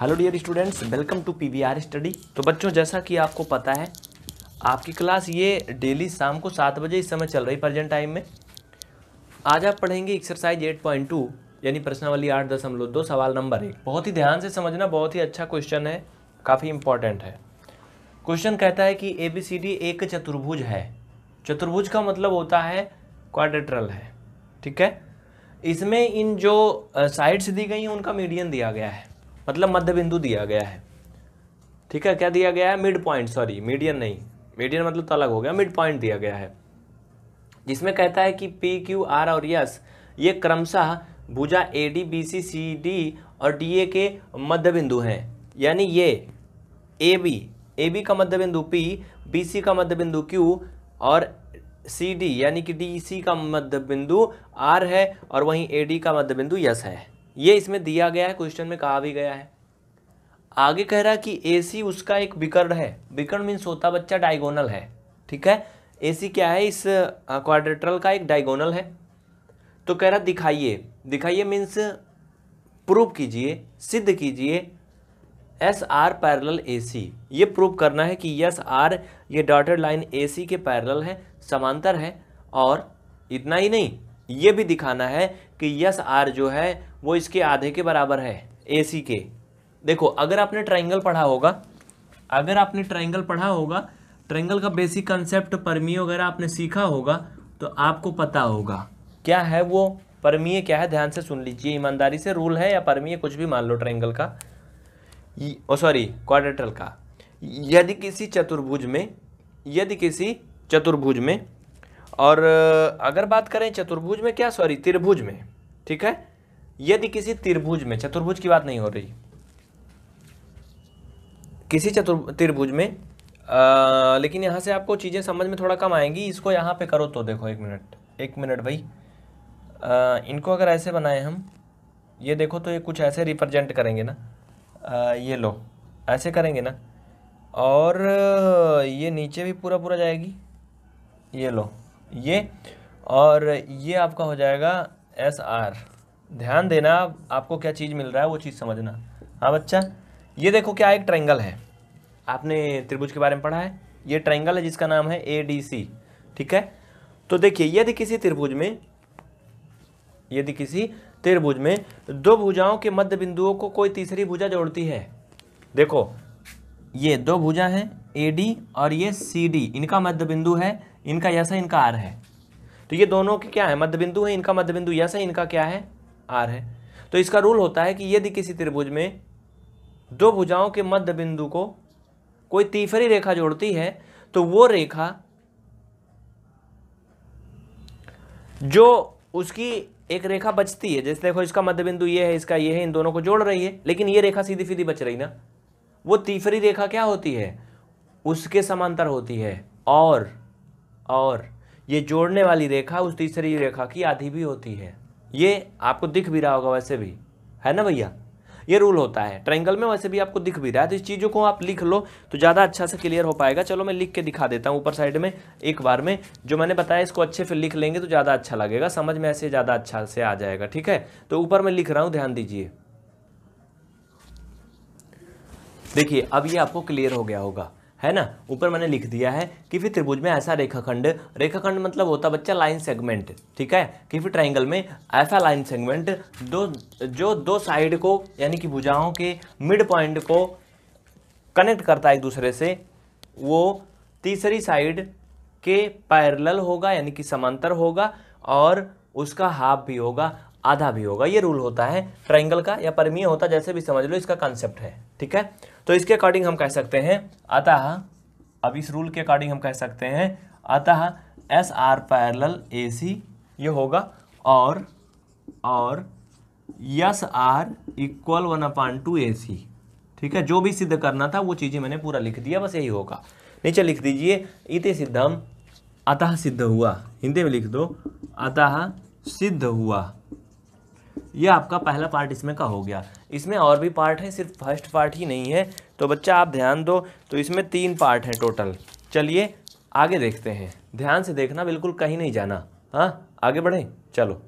Hello dear students welcome to PVR study तो बच्चों जैसा कि आपको पता है आपकी क्लास ये डेली शाम को सात बजे इस समय चल रही प्रेजेंट टाइम में आज आप पढ़ेंगे एक्सरसाइज एट पॉइंट टू यानी प्रश्नावली आठ दशमलव दो सवाल नंबर एक बहुत ही ध्यान से समझना बहुत ही अच्छा क्वेश्चन है काफ़ी इंपॉर्टेंट है क्वेश्चन कहता है कि ए बी सी डी एक चतुर्भुज है चतुर्भुज का मतलब होता है क्वाड्रेटरल है ठीक है इसमें इन जो साइड्स दी गई हैं उनका मीडियम दिया गया है मतलब मध्य बिंदु दिया गया है ठीक है क्या दिया गया है मिड पॉइंट सॉरी मीडियन नहीं मीडियन मतलब तो अलग हो गया मिड पॉइंट दिया गया है जिसमें कहता है कि पी क्यू आर और यस ये क्रमशः भुजा A D B C C D और डी ए के मध्य बिंदु हैं यानी ये ए बी ए बी का मध्य बिंदु पी बी सी का मध्य बिंदु क्यू और सी डी यानी कि डी सी का मध्य बिंदु आर है और वहीं ए डी का मध्य बिंदु यस है ये इसमें दिया गया है क्वेश्चन में कहा भी गया है आगे कह रहा है कि ए उसका एक विकर्ण है विकर्ण मीन्स होता बच्चा डायगोनल है ठीक है ए क्या है इस क्वाड्रेटरल का एक डायगोनल है तो कह रहा दिखाइए दिखाइए मीन्स प्रूव कीजिए सिद्ध कीजिए S R parallel A C ये प्रूव करना है कि यस आर ये डॉटेड लाइन ए सी के पैरल है समांतर है और इतना ही नहीं ये भी दिखाना है कि यस आर जो है वो इसके आधे के बराबर है ए सी के देखो अगर आपने ट्राइंगल पढ़ा होगा अगर आपने ट्राइंगल पढ़ा होगा ट्राइंगल का बेसिक कंसेप्ट परमीय वगैरह आपने सीखा होगा तो आपको पता होगा क्या है वो परमीय क्या है ध्यान से सुन लीजिए ईमानदारी से रूल है या परमीय कुछ भी मान लो ट्राइंगल का ओ सॉरी क्वाड्रेटल का यदि किसी चतुर्भुज में यदि किसी चतुर्भुज में और अगर बात करें चतुर्भुज में क्या सॉरी त्रिभुज में ठीक है यदि किसी त्रिभुज में चतुर्भुज की बात नहीं हो रही किसी चतुर् त्रिभुज में आ, लेकिन यहाँ से आपको चीज़ें समझ में थोड़ा कम आएंगी इसको यहाँ पे करो तो देखो एक मिनट एक मिनट भाई आ, इनको अगर ऐसे बनाएं हम ये देखो तो ये कुछ ऐसे रिप्रेजेंट करेंगे ना आ, ये लो ऐसे करेंगे ना और ये नीचे भी पूरा पूरा जाएगी ये लो ये और ये आपका हो जाएगा एस आर ध्यान देना आपको क्या चीज़ मिल रहा है वो चीज़ समझना हाँ बच्चा ये देखो क्या एक ट्रायंगल है आपने त्रिभुज के बारे में पढ़ा है ये ट्रायंगल है जिसका नाम है ए डी सी ठीक है तो देखिए यदि किसी त्रिभुज में यदि किसी त्रिभुज में दो भुजाओं के मध्य बिंदुओं को कोई तीसरी भुजा जोड़ती है देखो ये दो भुजा है ए डी और ये सी डी इनका मध्य बिंदु है इनका यस है इनका आर है तो ये दोनों के क्या है मध्य बिंदु है इनका मध्य बिंदु यस है इनका क्या है आर है तो इसका रूल होता है कि यदि किसी त्रिभुज में दो भुजाओं के मध्य बिंदु को कोई तीसरी रेखा जोड़ती है तो वो रेखा जो उसकी एक रेखा बचती है जैसे देखो इसका मध्य बिंदु ये है इसका ये है इन दोनों को जोड़ रही है लेकिन ये रेखा सीधी सीधी बच रही ना वो तीसरी रेखा क्या होती है उसके समांतर होती है और और ये जोड़ने वाली रेखा उस तीसरी रेखा की आधी भी होती है ये आपको दिख भी रहा होगा वैसे भी है ना भैया ये रूल होता है ट्रायंगल में वैसे भी आपको दिख भी रहा है तो इस चीज़ों को आप लिख लो तो ज़्यादा अच्छा से क्लियर हो पाएगा चलो मैं लिख के दिखा देता हूँ ऊपर साइड में एक बार में जो मैंने बताया इसको अच्छे से लिख लेंगे तो ज़्यादा अच्छा लगेगा समझ में ऐसे ज़्यादा अच्छा से आ जाएगा ठीक है तो ऊपर मैं लिख रहा हूँ ध्यान दीजिए देखिए अब ये आपको क्लियर हो गया होगा है ना ऊपर मैंने लिख दिया है कि फिर त्रिभुज में ऐसा रेखाखंड रेखाखंड मतलब होता बच्चा लाइन सेगमेंट ठीक है कि फिर ट्राइंगल में ऐसा लाइन सेगमेंट दो जो दो साइड को यानी कि भुजाओं के मिड पॉइंट को कनेक्ट करता है एक दूसरे से वो तीसरी साइड के पैरल होगा यानी कि समांतर होगा और उसका हाफ भी होगा आधा भी होगा ये रूल होता है ट्राइंगल का या परमीय होता जैसे भी समझ लो इसका कॉन्सेप्ट है ठीक है तो इसके अकॉर्डिंग हम कह सकते हैं अतः अब इस रूल के अकॉर्डिंग हम कह सकते हैं अतः S R parallel A C ये होगा और और S R equal one upon two A C ठीक है जो भी सिद्ध करना था वो चीज़ें मैंने पूरा लिख दिया बस यही होगा नीचे लिख दीजिए इत सिद्धम अतः सिद्ध हुआ हिंदी में लिख दो अतः सिद्ध हुआ ये आपका पहला पार्ट इसमें का हो गया इसमें और भी पार्ट है सिर्फ फर्स्ट पार्ट ही नहीं है तो बच्चा आप ध्यान दो तो इसमें तीन पार्ट हैं टोटल चलिए आगे देखते हैं ध्यान से देखना बिल्कुल कहीं नहीं जाना हाँ आगे बढ़ें चलो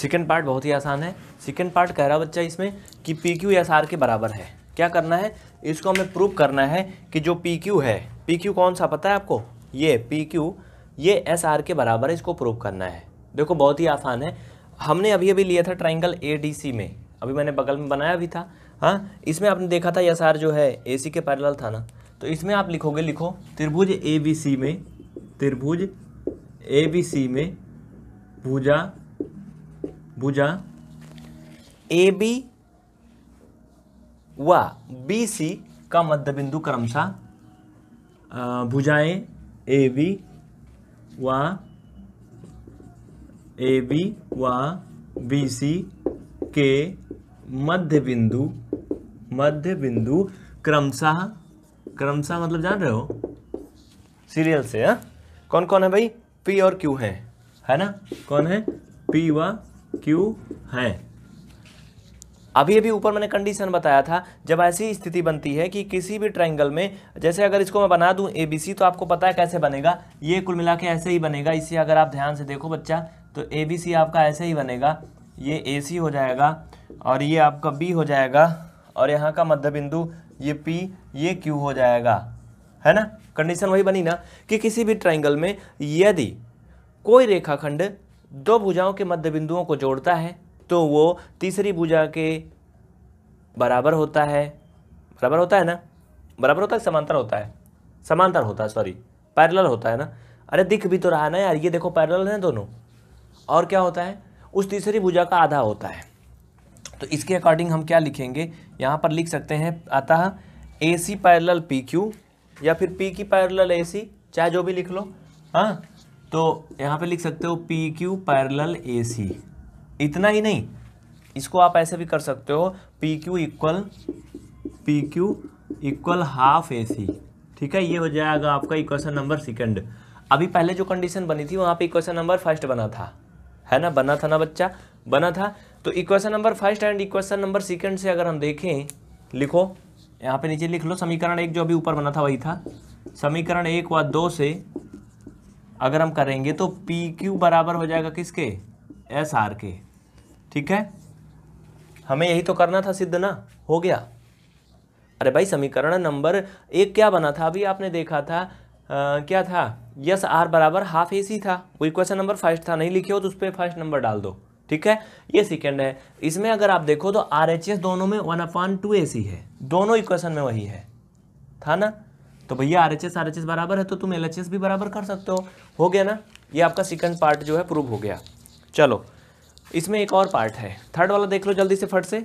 सेकेंड पार्ट बहुत ही आसान है सेकेंड पार्ट कह रहा बच्चा इसमें कि पी क्यू एस आर के बराबर है क्या करना है इसको हमें प्रूव करना है कि जो पी क्यू है पी क्यू कौन सा पता है आपको ये पी क्यू ये एस आर के बराबर है इसको प्रूव करना है देखो बहुत ही आसान है हमने अभी अभी लिया था ट्राइंगल ए में अभी मैंने बगल में बनाया भी था हाँ इसमें आपने देखा था यस जो है ए के पैरल था ना तो इसमें आप लिखोगे लिखो त्रिभुज ए बी सी में त्रिभुज ए बी सी में भुजा भुजा ए बी व बी सी का मध्य बिंदु क्रमशः भुजाएं ए बी व ए बी व बी सी के मध्य बिंदु मध्य बिंदु क्रमशः क्रमशः मतलब जान रहे हो सीरियल से है हाँ? कौन कौन है भाई पी और क्यू है है ना कौन है पी व क्यू है अभी अभी ऊपर मैंने कंडीशन बताया था जब ऐसी स्थिति बनती है कि किसी भी ट्रायंगल में जैसे अगर इसको मैं बना दूं एबीसी तो आपको पता है कैसे बनेगा ये कुल मिला के ऐसे ही बनेगा इसे अगर आप ध्यान से देखो बच्चा तो ए बी सी आपका ऐसे ही बनेगा ये ए सी हो जाएगा और ये आपका बी हो जाएगा और यहाँ का मध्य बिंदु ये पी ये क्यू हो जाएगा है ना कंडीशन वही बनी ना कि किसी भी ट्राइंगल में यदि कोई रेखाखंड दो भुजाओं के मध्य बिंदुओं को जोड़ता है तो वो तीसरी भुजा के बराबर होता है बराबर होता है ना बराबर होता है समांतर होता है समांतर होता है सॉरी पैरेलल होता है ना अरे दिख भी तो रहा ना यार ये देखो पैरेलल है दोनों और क्या होता है उस तीसरी भुजा का आधा होता है तो इसके अकॉर्डिंग हम क्या लिखेंगे यहाँ पर लिख सकते हैं अतः A C parallel P Q या फिर पी की पैरल ए सी चाहे जो भी लिख लो हाँ तो यहाँ पे लिख सकते हो P Q parallel A C इतना ही नहीं इसको आप ऐसे भी कर सकते हो P Q equal P Q equal half A C ठीक है ये हो जाएगा आपका इक्वेशन नंबर सेकंड अभी पहले जो कंडीशन बनी थी वहाँ पे इक्वेशन नंबर फर्स्ट बना था है ना बना था ना बच्चा बना था तो equation number first and equation number second से अगर हम देखें लिखो यहाँ पे नीचे लिख लो समीकरण एक जो अभी ऊपर बना था वही था समीकरण एक व दो से अगर हम करेंगे तो पी क्यू बराबर हो जाएगा किसके एस आर के ठीक है हमें यही तो करना था सिद्ध ना हो गया अरे भाई समीकरण नंबर एक क्या बना था अभी आपने देखा था आ, क्या था यस आर बराबर हाफ ए सी था वही क्वेश्चन नंबर फर्स्ट था नहीं लिखे हो तो उस पर फर्स्ट नंबर डाल दो ठीक है ये सेकेंड है इसमें अगर आप देखो तो आर एच एस दोनों में one upon two A C है दोनों इक्वेशन में वही है था ना तो भैया R H S R H S बराबर है तो तुम एल एच एस भी बराबर कर सकते हो हो गया ना ये आपका सेकंड पार्ट जो है प्रूव हो गया चलो इसमें एक और पार्ट है थर्ड वाला देख लो जल्दी से फट से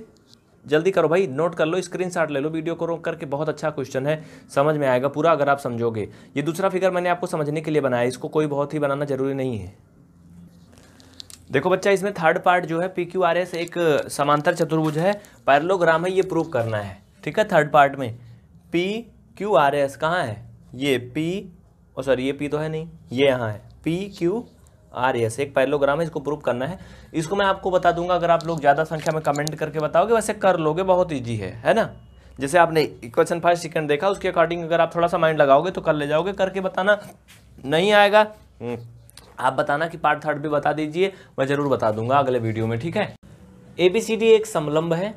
जल्दी करो भाई नोट कर लो स्क्रीन ले लो वीडियो को रोक करके बहुत अच्छा क्वेश्चन है समझ में आएगा पूरा अगर आप समझोगे ये दूसरा फिगर मैंने आपको समझने के लिए बनाया इसको कोई बहुत ही बनाना जरूरी नहीं है देखो बच्चा इसमें थर्ड पार्ट जो है पी क्यू आर एस एक समांतर चतुर्भुज है पैरलोग्राम है ये प्रूव करना है ठीक है थर्ड पार्ट में पी क्यू आर एस कहाँ है ये पी और सॉरी ये पी तो है नहीं ये यहाँ है पी क्यू आर एस एक पैलोग्राम है इसको प्रूव करना है इसको मैं आपको बता दूंगा अगर आप लोग ज़्यादा संख्या में कमेंट करके बताओगे वैसे कर लोगे बहुत ईजी है है ना जैसे आपने क्वेश्चन फर्स्ट सेकंड देखा उसके अकॉर्डिंग अगर आप थोड़ा सा माइंड लगाओगे तो कर ले जाओगे करके बताना नहीं आएगा हम्म, आप बताना कि पार्ट थर्ड भी बता दीजिए मैं ज़रूर बता दूंगा अगले वीडियो में ठीक है ए बी सी डी एक समलम्ब है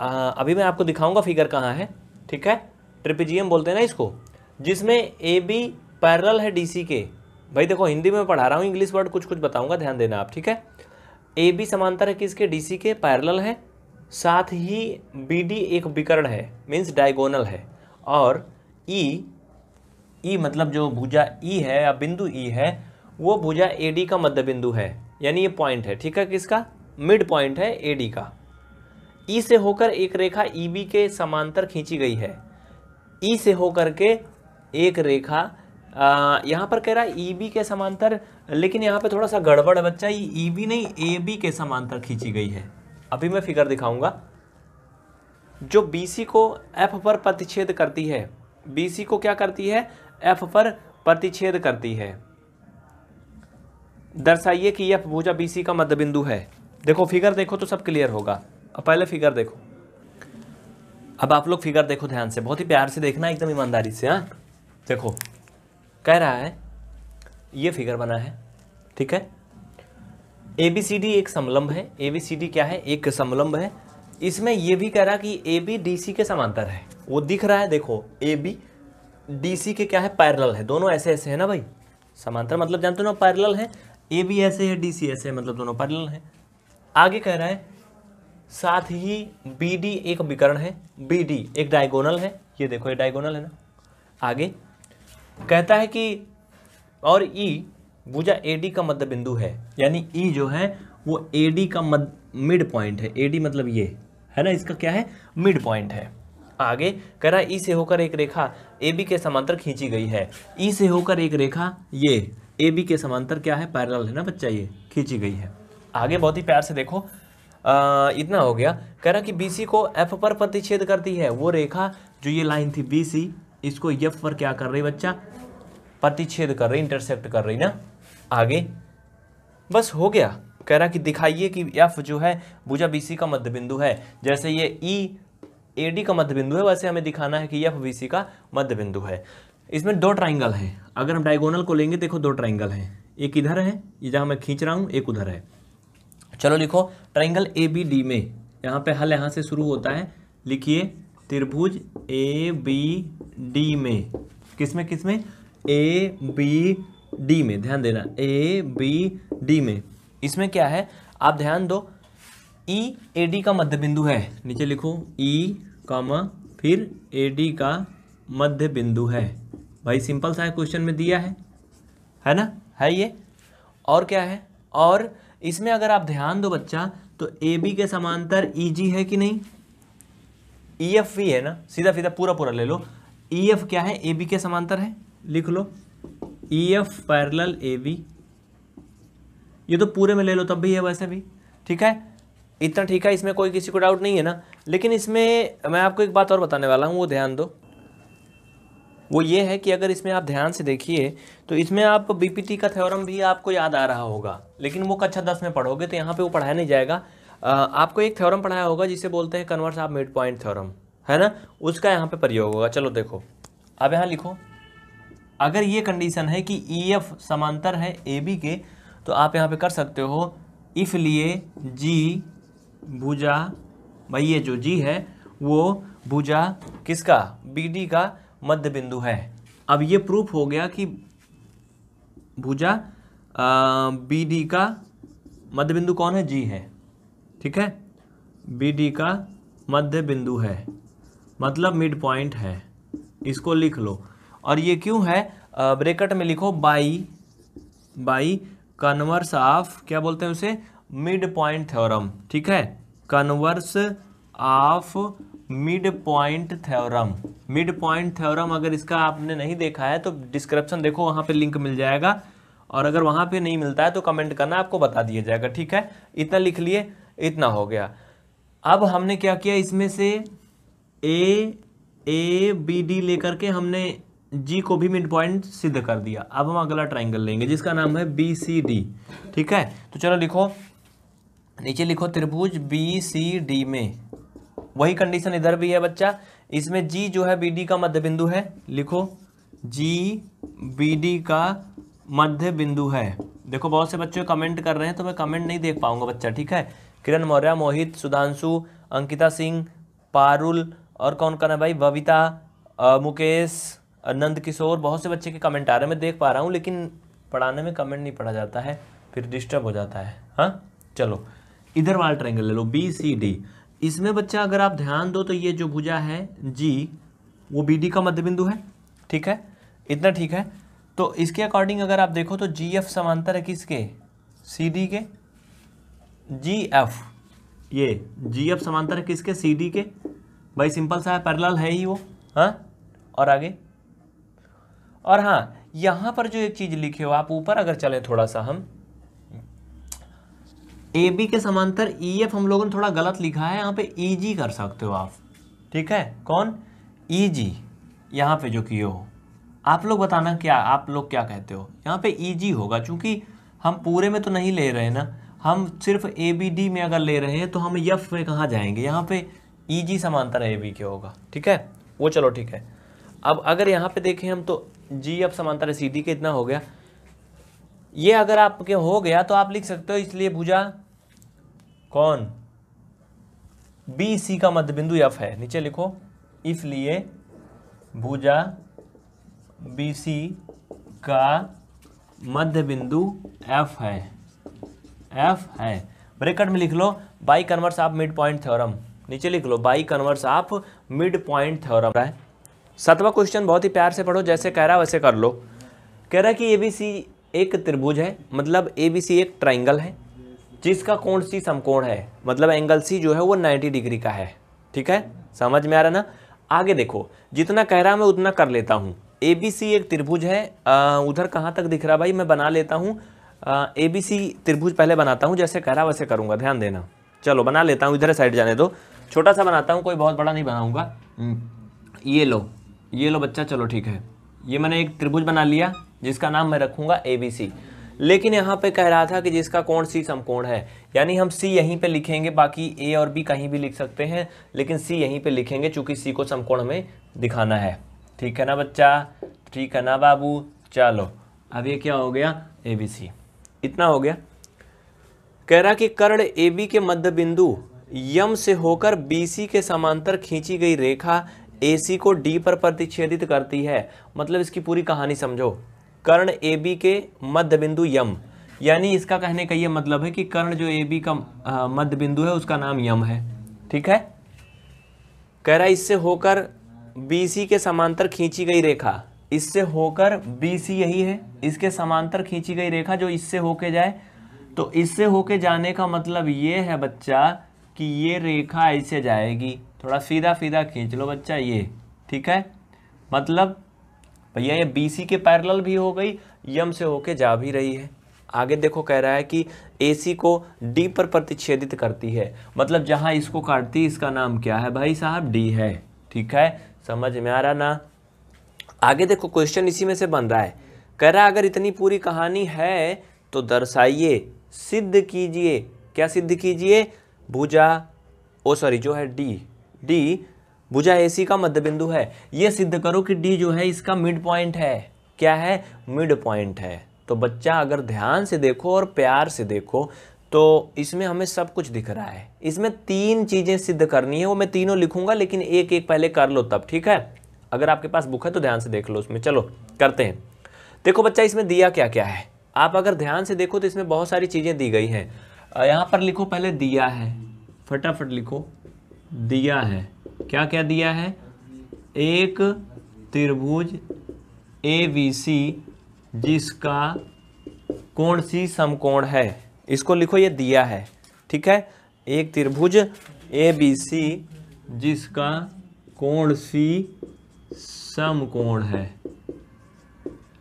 आ, अभी मैं आपको दिखाऊंगा फिगर कहाँ है ठीक है ट्रिपिजियम बोलते हैं ना इसको जिसमें ए बी पैरल है डी सी के भाई देखो हिंदी में पढ़ा रहा हूँ इंग्लिश वर्ड कुछ कुछ बताऊँगा ध्यान देना आप ठीक है ए बी समांतर है किसके डी सी के पैरल है साथ ही बी डी एक विकर्ण है मीन्स डायगोनल है और ई e, e मतलब जो भुजा ई e है या बिंदु ई e है वो भुजा ए डी का मध्य बिंदु है यानी ये पॉइंट है ठीक है किसका मिड पॉइंट है ए डी का ई से होकर एक रेखा ई बी के समांतर खींची गई है ई से होकर के एक रेखा यहाँ पर कह रहा है ई e बी के समांतर लेकिन यहाँ पे थोड़ा सा गड़बड़ है बच्चा ये ई e बी नहीं ए बी के समांतर खींची गई है अभी मैं फिगर दिखाऊंगा जो बी सी को एफ पर प्रतिच्छेद करती है बी सी को क्या करती है एफ पर प्रतिच्छेद करती है दर्शाइए कि यह भुजा बी सी का मध्य बिंदु है देखो फिगर देखो तो सब क्लियर होगा अब पहले फिगर देखो अब आप लोग फिगर देखो ध्यान से बहुत ही प्यार से देखना एकदम ईमानदारी से हाँ देखो कह रहा है ये फिगर बना है ठीक है ए बी सी डी एक समलम्ब है ए बी सी डी क्या है एक समलंब है इसमें यह भी कह रहा कि ए बी डी सी के समांतर है वो दिख रहा है देखो ए बी डी सी के क्या है पैरल है दोनों ऐसे ऐसे है ना भाई समांतर मतलब जानते हो ना पैरल है ए बी ऐसे है डी सी ऐसे है मतलब दोनों पैरल है आगे कह रहा है साथ ही बी डी एक विकर्ण है बी डी एक डायगोनल है ये देखो ये डायगोनल है ना आगे कहता है कि और ई भुजा ए डी का मध्य बिंदु है यानी ई e जो है वो ए डी का मध्य मिड पॉइंट है ए डी मतलब ये है ना इसका क्या है मिड पॉइंट है आगे कह रहा ई e से होकर एक रेखा ए बी के समांतर खींची गई है ई e से होकर एक रेखा ये ए बी के समांतर क्या है पैरल है ना बच्चा ये खींची गई है आगे बहुत ही प्यार से देखो आ, इतना हो गया कह रहा कि बी सी को एफ पर प्रतिच्छेद करती है वो रेखा जो ये लाइन थी बी सी इसको यफ पर क्या कर रही बच्चा प्रतिच्छेद कर रही इंटरसेप्ट कर रही ना आगे बस हो गया कह रहा कि दिखाइए कि यफ जो है भुजा बीसी का मध्य बिंदु है जैसे ये ई ए डी का मध्य बिंदु है वैसे हमें दिखाना है कि यफ बी सी का मध्य बिंदु है इसमें दो ट्राइंगल है अगर हम डायगोनल को लेंगे देखो दो ट्राइंगल है एक इधर है ये जहाँ मैं खींच रहा हूँ एक उधर है चलो लिखो ट्राइंगल ए बी डी में यहाँ पे हल यहाँ से शुरू होता है लिखिए त्रिभुज ए बी डी में किस में किस में ए बी डी में ध्यान देना ए बी डी में इसमें क्या है आप ध्यान दो ई ए डी का मध्य बिंदु है नीचे लिखो ई e, कॉमा फिर ए डी का मध्य बिंदु है भाई सिंपल सा है क्वेश्चन में दिया है है ना है ये और क्या है और इसमें अगर आप ध्यान दो बच्चा तो ए बी के समांतर ई e जी है कि नहीं ई एफ भी है ना सीधा सीधा पूरा पूरा ले लो ई e एफ क्या है ए बी के समांतर है लिख लो E F parallel A B ये तो पूरे में ले लो तब भी है वैसे भी ठीक है इतना ठीक है इसमें कोई किसी को डाउट नहीं है ना लेकिन इसमें मैं आपको एक बात और बताने वाला हूँ वो ध्यान दो वो ये है कि अगर इसमें आप ध्यान से देखिए तो इसमें आप बीपीटी का थ्योरम भी आपको याद आ रहा होगा लेकिन वो कक्षा दस में पढ़ोगे तो यहाँ पे वो पढ़ाया नहीं जाएगा आपको एक थ्योरम पढ़ाया होगा जिसे बोलते हैं कन्वर्स आप मिड पॉइंट थ्योरम है ना उसका यहाँ पे प्रयोग होगा चलो देखो अब यहाँ लिखो अगर ये कंडीशन है कि ई e एफ समांतर है ए बी के तो आप यहाँ पे कर सकते हो इफ़ लिए जी भुजा भाई ये जो जी है वो भुजा किसका बी डी का मध्य बिंदु है अब ये प्रूफ हो गया कि भुजा बी डी का मध्य बिंदु कौन है जी है ठीक है बी डी का मध्य बिंदु है मतलब मिड पॉइंट है इसको लिख लो और ये क्यों है ब्रेकट में लिखो बाई बाई कन्वर्स ऑफ क्या बोलते हैं उसे मिड पॉइंट थ्योरम ठीक है converse of mid point theorem mid point theorem अगर इसका आपने नहीं देखा है तो डिस्क्रिप्शन देखो वहां पे लिंक मिल जाएगा और अगर वहां पे नहीं मिलता है तो कमेंट करना आपको बता दिया जाएगा ठीक है इतना लिख लिए इतना हो गया अब हमने क्या किया इसमें से ए ए बी डी लेकर के हमने जी को भी मिड पॉइंट सिद्ध कर दिया अब हम अगला ट्राइंगल लेंगे जिसका नाम है बी सी डी ठीक है तो चलो लिखो नीचे लिखो त्रिभुज बी सी डी में वही कंडीशन इधर भी है बच्चा इसमें जी जो है बी डी का मध्य बिंदु है लिखो जी बी डी का मध्य बिंदु है देखो बहुत से बच्चे कमेंट कर रहे हैं तो मैं कमेंट नहीं देख पाऊंगा बच्चा ठीक है किरण मौर्य मोहित सुधांशु अंकिता सिंह पारुल और कौन कौन है भाई बबीता मुकेश नंद किशोर बहुत से बच्चे के कमेंट आ रहे हैं मैं देख पा रहा हूँ लेकिन पढ़ाने में कमेंट नहीं पढ़ा जाता है फिर डिस्टर्ब हो जाता है हाँ चलो इधर वाला ट्रायंगल ले लो बी सी डी इसमें बच्चा अगर आप ध्यान दो तो ये जो भुजा है जी वो बी डी का मध्य बिंदु है ठीक है इतना ठीक है तो इसके अकॉर्डिंग अगर आप देखो तो जी एफ समांतर है किसके सी डी के जी एफ ये जी एफ समांतर है किसके सी डी के भाई सिंपल सा है पैरेलल है ही वो हाँ और आगे और हाँ यहाँ पर जो एक चीज़ लिखी हो आप ऊपर अगर चले थोड़ा सा हम ए बी के समांतर ई e एफ हम लोगों ने थोड़ा गलत लिखा है यहाँ पे ई e जी कर सकते हो आप ठीक है कौन ई e जी यहाँ पे जो किए हो आप लोग बताना क्या आप लोग क्या कहते हो यहाँ पे ई जी होगा चूंकि हम पूरे में तो नहीं ले रहे ना हम सिर्फ ए बी डी में अगर ले रहे हैं तो हम यफ में कहाँ जाएंगे यहाँ पे ई e जी समांतर ए बी के होगा ठीक है वो चलो ठीक है अब अगर यहाँ पे देखें हम तो जी अब समांतर सी डी के इतना हो गया ये अगर आपके हो गया तो आप लिख सकते हो इसलिए भुजा कौन बी सी का मध्य बिंदु यफ है नीचे लिखो इसलिए भुजा बी सी का मध्य बिंदु एफ है एफ है ब्रेकट में लिख लो by converse of mid point theorem नीचे लिख लो by converse of mid point theorem है सातवां क्वेश्चन बहुत ही प्यार से पढ़ो जैसे कह रहा वैसे कर लो कह रहा कि ए बी सी एक त्रिभुज है मतलब ए बी सी एक ट्राइंगल है जिसका कोण सी समकोण है मतलब एंगल सी जो है वो 90 डिग्री का है ठीक है समझ में आ रहा ना आगे देखो जितना कह रहा मैं उतना कर लेता हूँ ए बी सी एक त्रिभुज है आ, उधर कहाँ तक दिख रहा भाई मैं बना लेता हूँ ए बी सी त्रिभुज पहले बनाता हूँ जैसे कह रहा वैसे करूँगा ध्यान देना चलो बना लेता हूँ इधर साइड जाने दो छोटा सा बनाता हूँ कोई बहुत बड़ा नहीं बनाऊँगा हम्म, ये लो ये लो बच्चा चलो ठीक है ये मैंने एक त्रिभुज बना लिया जिसका नाम मैं रखूँगा ए बी सी लेकिन यहाँ पे कह रहा था कि जिसका कोण सी समकोण है यानी हम सी यहीं पे लिखेंगे बाकी ए और बी कहीं भी लिख सकते हैं लेकिन सी यहीं पे लिखेंगे चूंकि सी को समकोण में दिखाना है ठीक है ना बच्चा ठीक है ना बाबू चलो अब ये क्या हो गया ए बी सी इतना हो गया कह रहा कि कर्ण ए बी के मध्य बिंदु यम से होकर बी सी के समांतर खींची गई रेखा ए सी को डी पर प्रतिच्छेदित करती है मतलब इसकी पूरी कहानी समझो कर्ण ए बी के मध्य बिंदु यम यानी इसका कहने का यह मतलब है कि कर्ण जो ए बी का मध्य बिंदु है उसका नाम यम है ठीक है कह रहा इससे होकर बी सी के समांतर खींची गई रेखा इससे होकर बी सी यही है इसके समांतर खींची गई रेखा जो इससे होके जाए तो इससे होके जाने का मतलब ये है बच्चा कि ये रेखा ऐसे जाएगी थोड़ा सीधा सीधा खींच लो बच्चा ये ठीक है मतलब भैया ये बी सी के पैरल भी हो गई यम से होके जा भी रही है आगे देखो कह रहा है कि ए सी को डी पर प्रतिच्छेदित करती है मतलब जहाँ इसको काटती इसका नाम क्या है भाई साहब डी है ठीक है समझ में आ रहा ना आगे देखो क्वेश्चन इसी में से बन रहा है कह रहा है अगर इतनी पूरी कहानी है तो दर्शाइए सिद्ध कीजिए क्या सिद्ध कीजिए भुजा ओ सॉरी जो है डी डी भुजा ए सी का मध्य बिंदु है ये सिद्ध करो कि डी जो है इसका मिड पॉइंट है क्या है मिड पॉइंट है तो बच्चा अगर ध्यान से देखो और प्यार से देखो तो इसमें हमें सब कुछ दिख रहा है इसमें तीन चीज़ें सिद्ध करनी है वो मैं तीनों लिखूंगा लेकिन एक एक पहले कर लो तब ठीक है अगर आपके पास बुक है तो ध्यान से देख लो उसमें चलो करते हैं देखो बच्चा इसमें दिया क्या क्या है आप अगर ध्यान से देखो तो इसमें बहुत सारी चीज़ें दी गई हैं यहाँ पर लिखो पहले दिया है फटाफट लिखो दिया है क्या क्या दिया है एक त्रिभुज ए बी सी जिसका कोण सी समकोण है इसको लिखो ये दिया है ठीक है एक त्रिभुज ए बी सी जिसका कोण सी समकोण है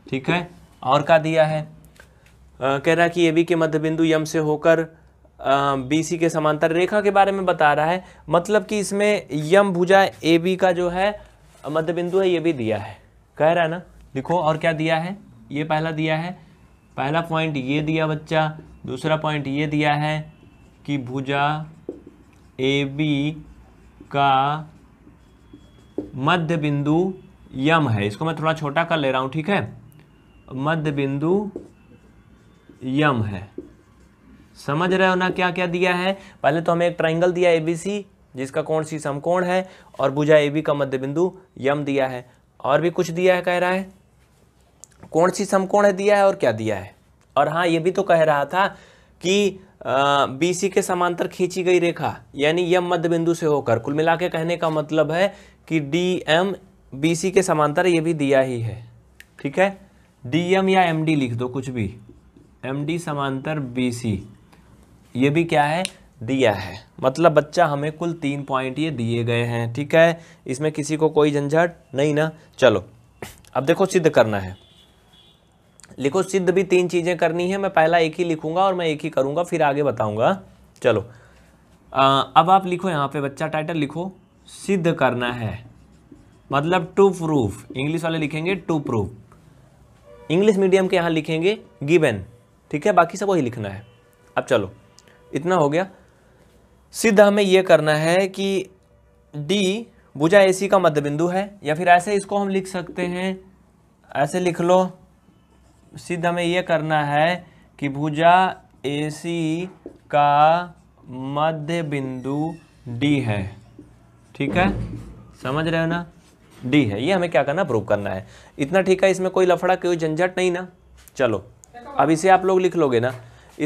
ठीक है और का दिया है आ, कह रहा है कि ए बी के मध्य बिंदु यम से होकर बी सी के समांतर रेखा के बारे में बता रहा है मतलब कि इसमें यम भुजा ए बी का जो है मध्य बिंदु है ये भी दिया है कह रहा है ना लिखो और क्या दिया है ये पहला दिया है पहला पॉइंट ये दिया बच्चा दूसरा पॉइंट ये दिया है कि भुजा ए बी का मध्य बिंदु यम है इसको मैं थोड़ा छोटा कर ले रहा हूँ ठीक है मध्य बिंदु यम है समझ रहे हो ना क्या क्या दिया है पहले तो हमें एक ट्राइंगल दिया ए बी सी जिसका कोण सी समकोण है और भुजा ए बी का मध्य बिंदु यम दिया है और भी कुछ दिया है कह रहा है कोण सी समकोण है दिया है और क्या दिया है और हाँ ये भी तो कह रहा था कि बी सी के समांतर खींची गई रेखा यानी यम मध्य बिंदु से होकर कुल मिला के कहने का मतलब है कि डी एम बी सी के समांतर ये भी दिया ही है ठीक है डी एम या एम डी लिख दो कुछ भी एम डी समांतर बी सी ये भी क्या है दिया है मतलब बच्चा हमें कुल तीन पॉइंट ये दिए गए हैं ठीक है इसमें किसी को कोई झंझट नहीं ना चलो अब देखो सिद्ध करना है लिखो सिद्ध भी तीन चीज़ें करनी है मैं पहला एक ही लिखूंगा और मैं एक ही करूंगा फिर आगे बताऊंगा चलो आ, अब आप लिखो यहाँ पे बच्चा टाइटल लिखो सिद्ध करना है मतलब टू प्रूफ इंग्लिश वाले लिखेंगे टू प्रूफ इंग्लिश मीडियम के यहाँ लिखेंगे गिवन ठीक है बाकी सब वही लिखना है अब चलो इतना हो गया सिद्ध हमें यह करना है कि डी भुजा ए सी का मध्य बिंदु है या फिर ऐसे इसको हम लिख सकते हैं ऐसे लिख लो सिद्ध हमें यह करना है कि भुजा ए सी का मध्य बिंदु डी है ठीक है समझ रहे हो ना डी है ये हमें क्या करना प्रूव करना है इतना ठीक है इसमें कोई लफड़ा कोई झंझट नहीं ना चलो अब इसे आप लोग लिख लोगे ना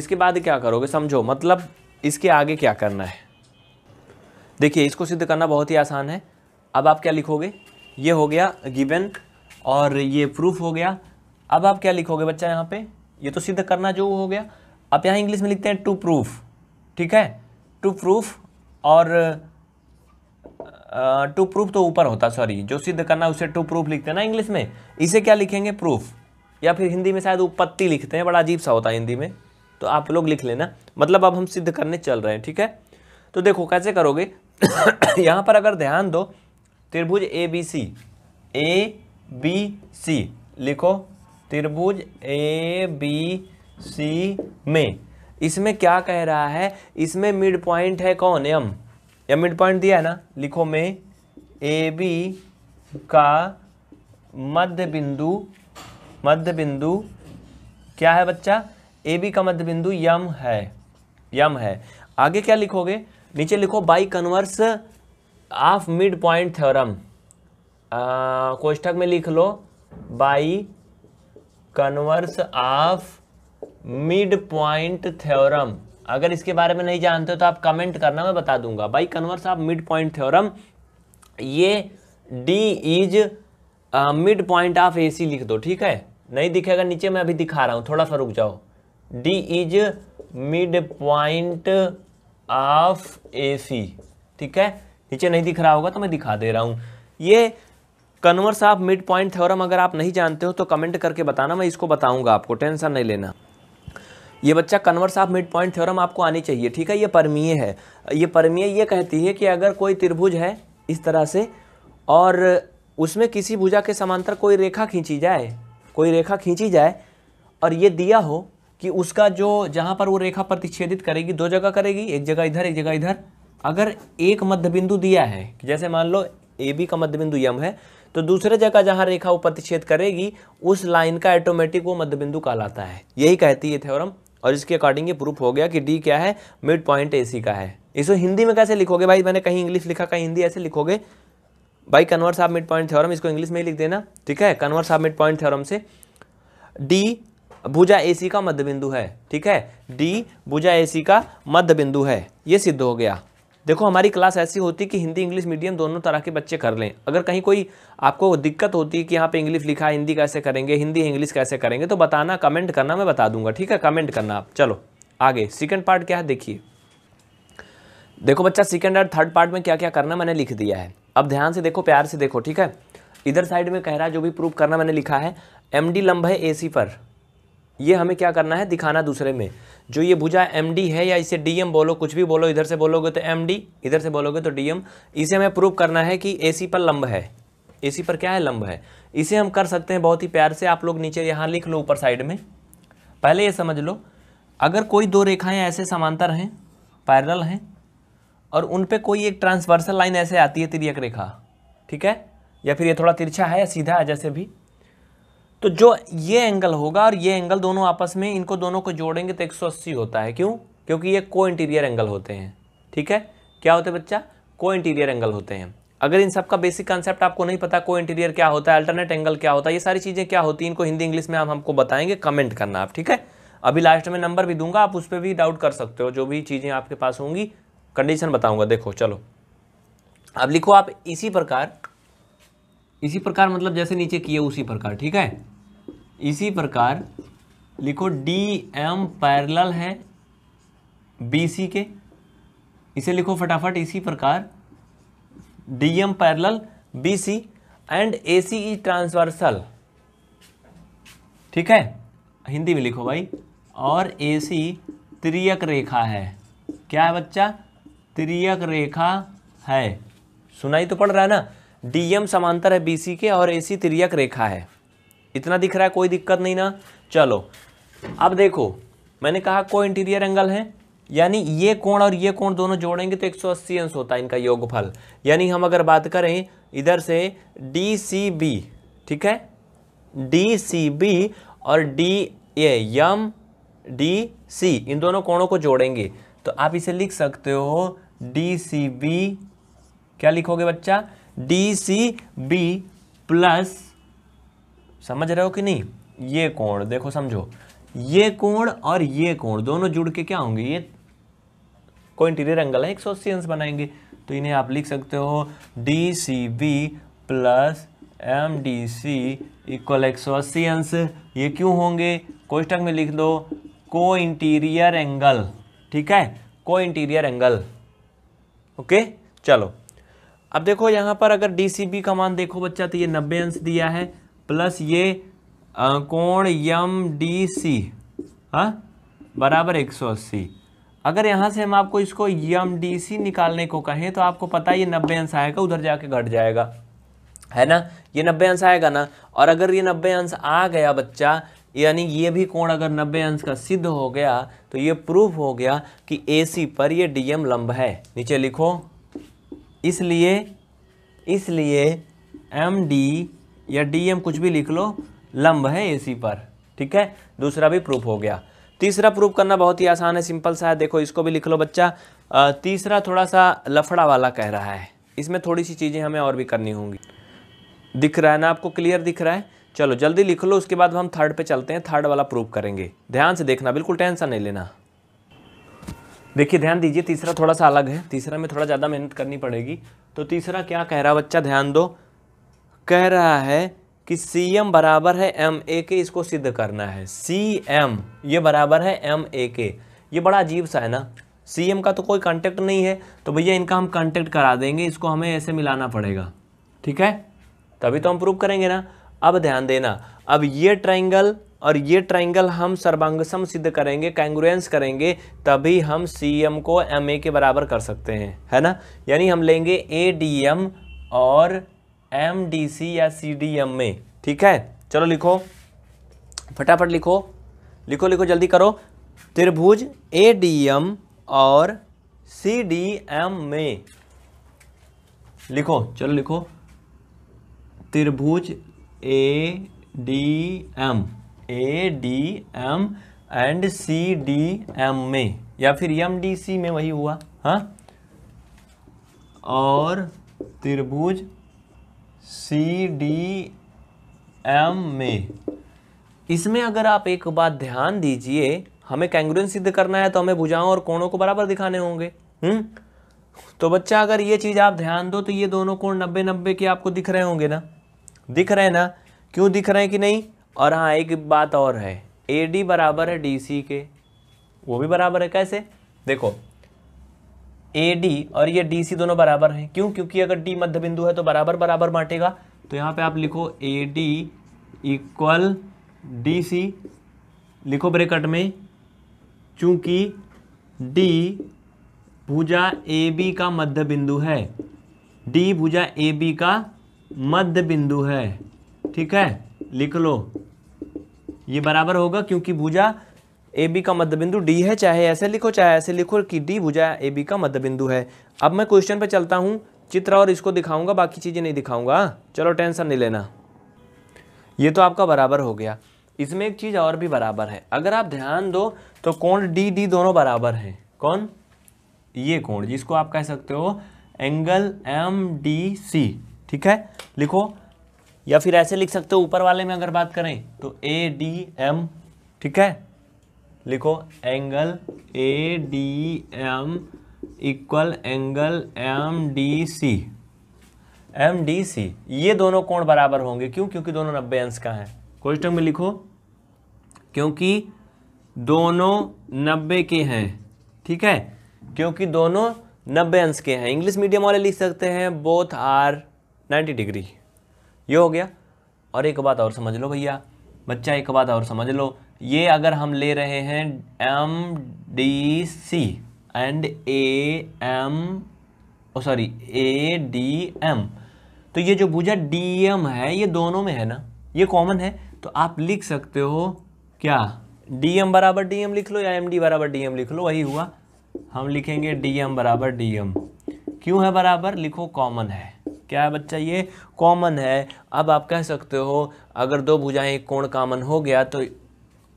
इसके बाद क्या करोगे समझो मतलब इसके आगे क्या करना है देखिए इसको सिद्ध करना बहुत ही आसान है अब आप क्या लिखोगे ये हो गया गिवन और ये प्रूफ हो गया अब आप क्या लिखोगे बच्चा यहाँ पे ये तो सिद्ध करना जो हो गया आप यहाँ इंग्लिश में लिखते हैं टू प्रूफ ठीक है टू प्रूफ और टू प्रूफ तो ऊपर होता सॉरी जो सिद्ध करना उसे टू प्रूफ लिखते हैं ना इंग्लिश में इसे क्या लिखेंगे प्रूफ या फिर हिंदी में शायद उपपत्ति लिखते हैं बड़ा अजीब सा होता है हिंदी में तो आप लोग लिख लेना मतलब अब हम सिद्ध करने चल रहे हैं ठीक है तो देखो कैसे करोगे यहाँ पर अगर ध्यान दो त्रिभुज A B C A B C लिखो त्रिभुज ए बी सी में इसमें क्या कह रहा है इसमें मिड पॉइंट है कौन एम या मिड पॉइंट दिया है ना लिखो में ए बी का मध्य बिंदु मध्य बिंदु क्या है बच्चा ए बी का मध्य बिंदु यम है यम है आगे क्या लिखोगे नीचे लिखो by converse of mid point theorem कोष्टक में लिख लो by converse of mid point theorem अगर इसके बारे में नहीं जानते हो तो आप कमेंट करना मैं बता दूंगा by converse of mid point theorem ये D is mid point of A C लिख दो ठीक है नहीं दिखेगा नीचे मैं अभी दिखा रहा हूँ थोड़ा सा रुक जाओ D is mid point of A C ठीक है नीचे नहीं दिख रहा होगा तो मैं दिखा दे रहा हूँ ये converse of mid point theorem अगर आप नहीं जानते हो तो कमेंट करके बताना मैं इसको बताऊंगा आपको टेंशन नहीं लेना ये बच्चा converse of mid point theorem आपको आनी चाहिए ठीक है ये परमीय है ये परमीय ये कहती है कि अगर कोई त्रिभुज है इस तरह से और उसमें किसी भुजा के समांतर कोई रेखा खींची जाए कोई रेखा खींची जाए और ये दिया हो कि उसका जो जहाँ पर वो रेखा प्रतिच्छेदित करेगी दो जगह करेगी एक जगह इधर एक जगह इधर अगर एक मध्य बिंदु दिया है जैसे मान लो ए बी का मध्य बिंदु यम है तो दूसरे जगह जहाँ रेखा वो प्रतिच्छेद करेगी उस लाइन का ऑटोमेटिक वो मध्य बिंदु कहलाता है यही कहती है थ्योरम और इसके अकॉर्डिंग ये प्रूफ हो गया कि डी क्या है मिड पॉइंट ए का है इसको हिंदी में कैसे लिखोगे भाई मैंने कहीं इंग्लिश लिखा कहीं हिंदी ऐसे लिखोगे भाई converse of mid point theorem इसको इंग्लिश में ही लिख देना ठीक है converse of mid point theorem से डी भुजा एसी का मध्य बिंदु है ठीक है डी भुजा एसी का मध्य बिंदु है ये सिद्ध हो गया देखो हमारी क्लास ऐसी होती कि हिंदी इंग्लिश मीडियम दोनों तरह के बच्चे कर लें अगर कहीं कोई आपको दिक्कत होती है कि यहाँ पे इंग्लिश लिखा है हिंदी कैसे करेंगे हिंदी इंग्लिश कैसे करेंगे तो बताना कमेंट करना मैं बता दूंगा ठीक है कमेंट करना आप चलो आगे सेकेंड पार्ट क्या है देखिए देखो बच्चा सेकेंड और थर्ड पार्ट में क्या क्या करना मैंने लिख दिया है अब ध्यान से देखो प्यार से देखो ठीक है इधर साइड में कह रहा है जो भी प्रूफ करना मैंने लिखा है एम डी है ए सी पर ये हमें क्या करना है दिखाना दूसरे में जो ये भुजा एम डी है या इसे डी एम बोलो कुछ भी बोलो इधर से बोलोगे तो एम डी इधर से बोलोगे तो डी एम इसे हमें प्रूव करना है कि ए सी पर लंब है ए सी पर क्या है लंब है इसे हम कर सकते हैं बहुत ही प्यार से आप लोग नीचे यहाँ लिख लो ऊपर साइड में पहले ये समझ लो अगर कोई दो रेखाएं ऐसे समांतर हैं पैरल हैं और उन पर कोई एक ट्रांसवर्सल लाइन ऐसे आती है तिरक रेखा ठीक है या फिर ये थोड़ा तिरछा है या सीधा है जैसे भी तो जो ये एंगल होगा और ये एंगल दोनों आपस में इनको दोनों को जोड़ेंगे तो 180 होता है क्यों क्योंकि ये को इंटीरियर एंगल होते हैं ठीक है क्या होते हैं बच्चा को इंटीरियर एंगल होते हैं अगर इन सबका बेसिक कॉन्सेप्ट आपको नहीं पता को इंटीरियर क्या होता है अल्टरनेट एंगल क्या होता है ये सारी चीज़ें क्या होती हैं इनको हिंदी इंग्लिश में हम हमको बताएंगे कमेंट करना आप ठीक है अभी लास्ट में नंबर भी दूंगा आप उस पर भी डाउट कर सकते हो जो भी चीज़ें आपके पास होंगी कंडीशन बताऊंगा देखो चलो अब लिखो आप इसी प्रकार इसी प्रकार मतलब जैसे नीचे किए उसी प्रकार ठीक है इसी प्रकार लिखो डी एम पैरल है बी सी के इसे लिखो फटाफट इसी प्रकार D M parallel B C and A C E transversal ठीक है हिंदी में लिखो भाई और ए सी त्रियक रेखा है क्या है बच्चा त्रियक रेखा है सुनाई तो पड़ रहा है ना डीएम समांतर है बीसी के और एसी त्रियक रेखा है इतना दिख रहा है कोई दिक्कत नहीं ना चलो अब देखो मैंने कहा को इंटीरियर एंगल है यानी ये कोण और ये कोण दोनों जोड़ेंगे तो 180 सौ अंश होता है इनका योगफल यानी हम अगर बात करें इधर से डी सी बी ठीक है डी सी बी और D A M D C इन दोनों कोणों को जोड़ेंगे तो आप इसे लिख सकते हो डी सी बी क्या लिखोगे बच्चा डी सी बी प्लस समझ रहे हो कि नहीं ये कोण देखो समझो ये कोण और ये कोण दोनों जुड़ के क्या होंगे ये को इंटीरियर एंगल है एक सौ अंश बनाएंगे तो इन्हें आप लिख सकते हो D C B plus M D C equal एक सौ अस्सी अंश ये क्यों होंगे कोष्टक में लिख दो को इंटीरियर एंगल ठीक है को इंटीरियर एंगल ओके चलो अब देखो यहाँ पर अगर डी सी बी का मान देखो बच्चा तो ये नब्बे अंश दिया है प्लस ये कोण यम डी सी हाँ बराबर एक सौ अस्सी अगर यहाँ से हम आपको इसको यम डी सी निकालने को कहें तो आपको पता है ये नब्बे अंश आएगा उधर जाके घट जाएगा है ना ये नब्बे अंश आएगा ना और अगर ये नब्बे अंश आ गया बच्चा यानी ये भी कोण अगर नब्बे अंश का सिद्ध हो गया तो ये प्रूफ हो गया कि ए पर ये डी एम लंब है नीचे लिखो इसलिए इसलिए एम डी या डी एम कुछ भी लिख लो लंब है ए सी पर ठीक है दूसरा भी प्रूफ हो गया तीसरा प्रूफ करना बहुत ही आसान है सिंपल सा है देखो इसको भी लिख लो बच्चा तीसरा थोड़ा सा लफड़ा वाला कह रहा है इसमें थोड़ी सी चीज़ें हमें और भी करनी होंगी दिख रहा है ना आपको क्लियर दिख रहा है चलो जल्दी लिख लो उसके बाद हम थर्ड पे चलते हैं थर्ड वाला प्रूफ करेंगे ध्यान से देखना बिल्कुल टेंशन नहीं लेना देखिए ध्यान दीजिए तीसरा थोड़ा सा अलग है तीसरा में थोड़ा ज़्यादा मेहनत करनी पड़ेगी तो तीसरा क्या कह रहा बच्चा ध्यान दो कह रहा है कि सी एम बराबर है एम ए के इसको सिद्ध करना है सी एम ये बराबर है एम ए के ये बड़ा अजीब सा है ना सी एम का तो कोई कांटेक्ट नहीं है तो भैया इनका हम कांटेक्ट करा देंगे इसको हमें ऐसे मिलाना पड़ेगा ठीक है तभी तो हम प्रूव करेंगे ना अब ध्यान देना अब ये ट्राइंगल और ये ट्राइंगल हम सर्वांगसम सिद्ध करेंगे कैंग्रुएंस करेंगे तभी हम सी एम को एम ए के बराबर कर सकते हैं है ना यानी हम लेंगे ए डी एम और एम डी सी या सी डी एम ए ठीक है चलो लिखो फटाफट लिखो लिखो लिखो जल्दी करो त्रिभुज ए डी एम और सी डी एम में लिखो चलो लिखो त्रिभुज A D M A D M and C D M में या फिर एम डी सी में वही हुआ हा और त्रिभुज सी डी एम में इसमें अगर आप एक बात ध्यान दीजिए हमें कैंग्रुएंस सिद्ध करना है तो हमें भुजाओं और कोणों को बराबर दिखाने होंगे हम्म तो बच्चा अगर ये चीज़ आप ध्यान दो तो ये दोनों कोण नब्बे नब्बे के आपको दिख रहे होंगे ना दिख रहे ना क्यों दिख रहे हैं कि नहीं और हाँ एक बात और है ए डी बराबर है डी सी के वो भी बराबर है कैसे देखो ए डी और ये डी सी दोनों बराबर हैं क्यों क्योंकि अगर डी मध्य बिंदु है तो बराबर बराबर बांटेगा तो यहाँ पे आप लिखो A D equal D C लिखो ब्रेकट में चूंकि डी भुजा ए बी का मध्य बिंदु है डी भुजा ए बी का मध्य बिंदु है ठीक है लिख लो ये बराबर होगा क्योंकि भुजा ए बी का मध्य बिंदु डी है चाहे ऐसे लिखो चाहे ऐसे लिखो कि डी भुजा ए बी का मध्य बिंदु है अब मैं क्वेश्चन पर चलता हूँ चित्र और इसको दिखाऊंगा बाकी चीज़ें नहीं दिखाऊंगा चलो टेंशन नहीं लेना ये तो आपका बराबर हो गया इसमें एक चीज़ और भी बराबर है अगर आप ध्यान दो तो कोण डी डी दोनों बराबर हैं कौन ये कोण जिसको आप कह सकते हो एंगल एम डी सी ठीक है लिखो या फिर ऐसे लिख सकते हो ऊपर वाले में अगर बात करें तो ए डी एम ठीक है लिखो angle A D M equal angle M D C M D C ये दोनों कोण बराबर होंगे क्यों क्योंकि दोनों नब्बे अंश का है क्वेश्चन में लिखो क्योंकि दोनों नब्बे के हैं ठीक है क्योंकि दोनों नब्बे अंश के हैं इंग्लिश मीडियम वाले लिख सकते हैं बोथ आर नाइन्टी डिग्री ये हो गया और एक बात और समझ लो भैया बच्चा एक बात और समझ लो ये अगर हम ले रहे हैं M D C and A M sorry A D M तो ये जो भुजा डी एम है ये दोनों में है ना ये कॉमन है तो आप लिख सकते हो क्या डी एम बराबर डी एम लिख लो या एम डी बराबर डी एम लिख लो वही हुआ हम लिखेंगे डी एम बराबर डी एम क्यों है बराबर लिखो कॉमन है क्या है बच्चा ये कॉमन है अब आप कह सकते हो अगर दो भुजाएं एक कोण कॉमन हो गया तो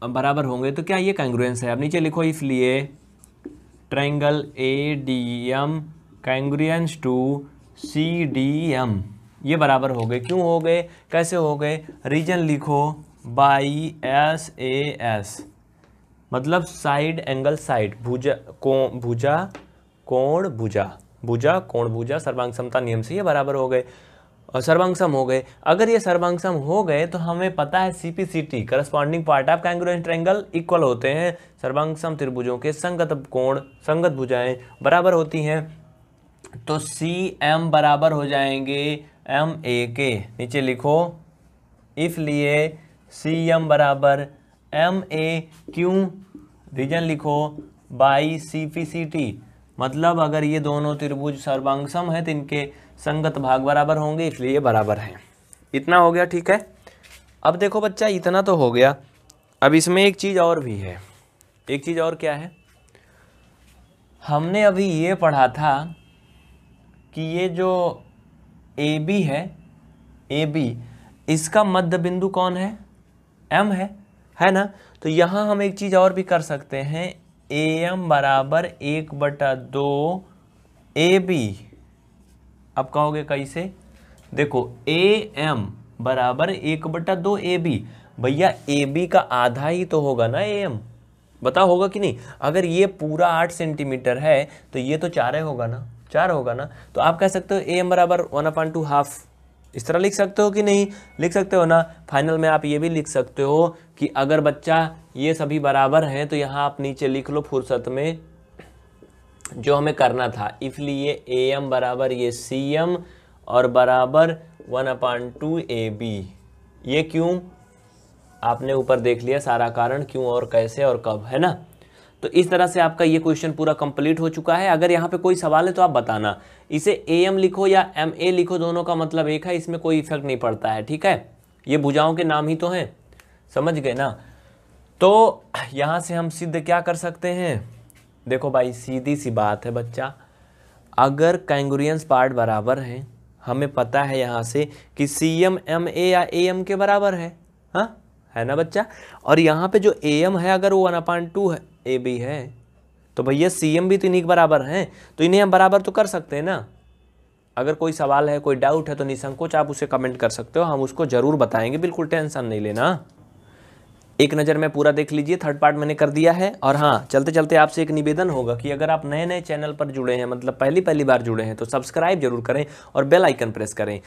बराबर होंगे तो क्या ये कैंग्रुएंस है अब नीचे लिखो इसलिए triangle A D M congruence to C D M ये बराबर हो गए क्यों हो गए कैसे हो गए रीजन लिखो बाई एस ए एस मतलब साइड एंगल साइड भुजा को भुजा कोण भुजा भुजा कोण भुजा सर्वांग समता नियम से ये बराबर हो गए और सर्वांग हो गए अगर ये सर्वांग हो गए तो हमें पता है C P C T corresponding part of cong triangle equal होते हैं सर्वांग त्रिभुजों के संगत कोण संगत भुजाएं बराबर होती हैं तो सी एम बराबर हो जाएंगे एम ए के नीचे लिखो इफ लिए सी एम बराबर एम ए क्यू रीजन लिखो by C P C T मतलब अगर ये दोनों त्रिभुज सर्वांगसम है तो इनके संगत भाग बराबर होंगे इसलिए ये बराबर हैं इतना हो गया ठीक है अब देखो बच्चा इतना तो हो गया अब इसमें एक चीज़ और भी है एक चीज़ और क्या है हमने अभी ये पढ़ा था कि ये जो ए बी है ए बी इसका मध्य बिंदु कौन है एम है है ना तो यहाँ हम एक चीज़ और भी कर सकते हैं ए एम बराबर एक बटा दो ए बी अब कहोगे कैसे देखो ए एम बराबर एक बटा दो ए बी भैया ए बी का आधा ही तो होगा ना ए एम बता होगा कि नहीं अगर ये पूरा आठ सेंटीमीटर है तो ये तो चार होगा ना चार होगा ना तो आप कह सकते हो ए एम बराबर वन अपॉइंट टू हाफ इस तरह लिख सकते हो कि नहीं लिख सकते हो ना फाइनल में आप ये भी लिख सकते हो कि अगर बच्चा ये सभी बराबर हैं तो यहाँ आप नीचे लिख लो फुर्सत में जो हमें करना था इसलिए ए एम बराबर ये सी एम और बराबर one upon two A B ये क्यों आपने ऊपर देख लिया सारा कारण क्यों और कैसे और कब है ना तो इस तरह से आपका ये क्वेश्चन पूरा कंप्लीट हो चुका है अगर यहाँ पे कोई सवाल है तो आप बताना इसे ए एम लिखो या एम ए लिखो दोनों का मतलब एक है इसमें कोई इफेक्ट नहीं पड़ता है ठीक है ये भुजाओं के नाम ही तो हैं समझ गए ना तो यहाँ से हम सिद्ध क्या कर सकते हैं देखो भाई सीधी सी बात है बच्चा अगर कैंगुरियंस पार्ट बराबर हैं हमें पता है यहाँ से कि सी एम एम ए या ए एम के बराबर है हाँ है ना बच्चा और यहाँ पे जो ए एम है अगर वो वन अपॉइंट टू है ए बी है तो भैया सी एम भी तो इन्हीं के बराबर हैं तो इन्हें हम बराबर तो कर सकते हैं ना अगर कोई सवाल है कोई डाउट है तो निसंकोच आप उसे कमेंट कर सकते हो हम उसको ज़रूर बताएंगे बिल्कुल टेंशन नहीं लेना एक नज़र में पूरा देख लीजिए थर्ड पार्ट मैंने कर दिया है और हाँ चलते चलते आपसे एक निवेदन होगा कि अगर आप नए नए चैनल पर जुड़े हैं मतलब पहली पहली बार जुड़े हैं तो सब्सक्राइब जरूर करें और बेल आइकन प्रेस करें